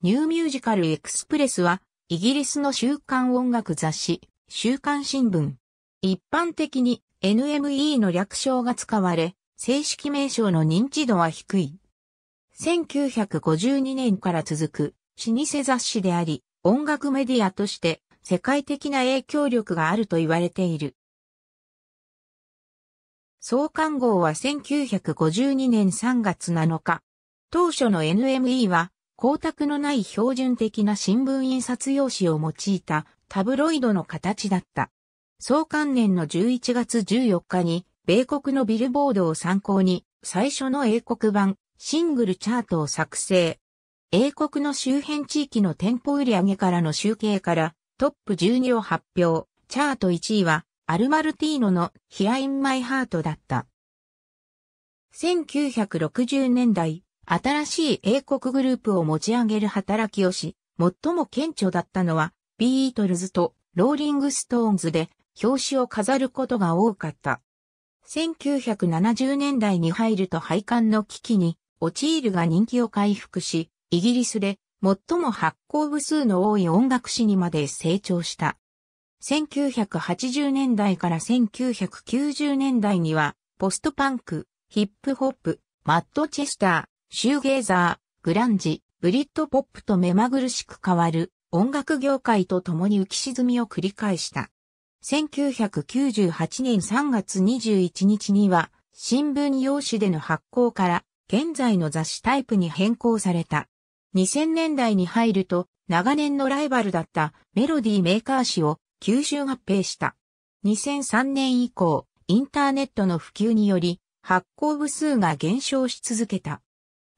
ニューミュージカルエクスプレスは、イギリスの週刊音楽雑誌、週刊新聞。一般的に NME の略称が使われ、正式名称の認知度は低い。1952年から続く老舗雑誌であり、音楽メディアとして世界的な影響力があると言われている。創刊号は1952年3月7日。当初の NME は光沢のない標準的な新聞印刷用紙を用いたタブロイドの形だった。創刊年の11月14日に、米国のビルボードを参考に、最初の英国版シングルチャートを作成。英国の周辺地域の店舗売上からの集計からトップ12を発表。チャート1位はアルマルティーノのヒアインマイハートだった。1960年代、新しい英国グループを持ち上げる働きをし、最も顕著だったのは、ビートルズとローリングストーンズで表紙を飾ることが多かった。1970年代に入ると廃刊の危機に陥るが人気を回復し、イギリスで最も発行部数の多い音楽誌にまで成長した。1980年代から1990年代には、ポストパンク、ヒップホップ、マッドチェスター、シューゲーザー、グランジ、ブリッドポップと目まぐるしく変わる音楽業界と共に浮き沈みを繰り返した。1998年3月21日には新聞用紙での発行から現在の雑誌タイプに変更された。2000年代に入ると長年のライバルだったメロディーメーカー誌を吸収合併した。2003年以降、インターネットの普及により発行部数が減少し続けた。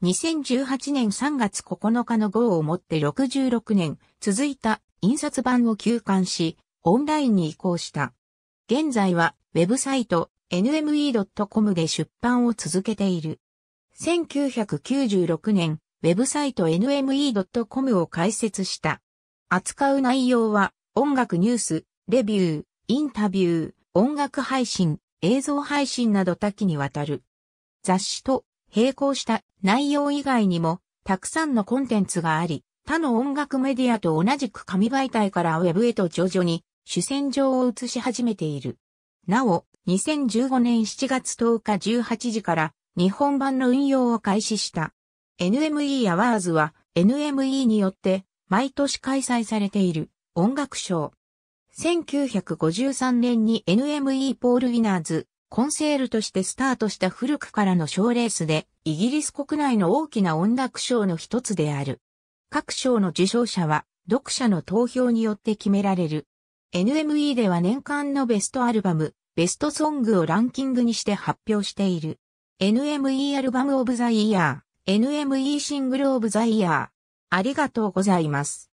2018年3月9日の号をもって66年続いた印刷版を休刊し、オンラインに移行した。現在はウェブサイト nme.com で出版を続けている。1996年、ウェブサイト nme.com を開設した。扱う内容は音楽ニュース、レビュー、インタビュー、音楽配信、映像配信など多岐にわたる。雑誌と並行した内容以外にも、たくさんのコンテンツがあり、他の音楽メディアと同じく紙媒体からウェブへと徐々に主戦場を移し始めている。なお、2015年7月10日18時から日本版の運用を開始した。NME アワーズは NME によって毎年開催されている音楽賞。1953年に NME ポール・ウィナーズコンセールとしてスタートした古くからの賞レースで、イギリス国内の大きな音楽賞の一つである。各賞の受賞者は、読者の投票によって決められる。NME では年間のベストアルバム、ベストソングをランキングにして発表している。NME アルバムオブザイヤー、NME シングルオブザイヤー。ありがとうございます。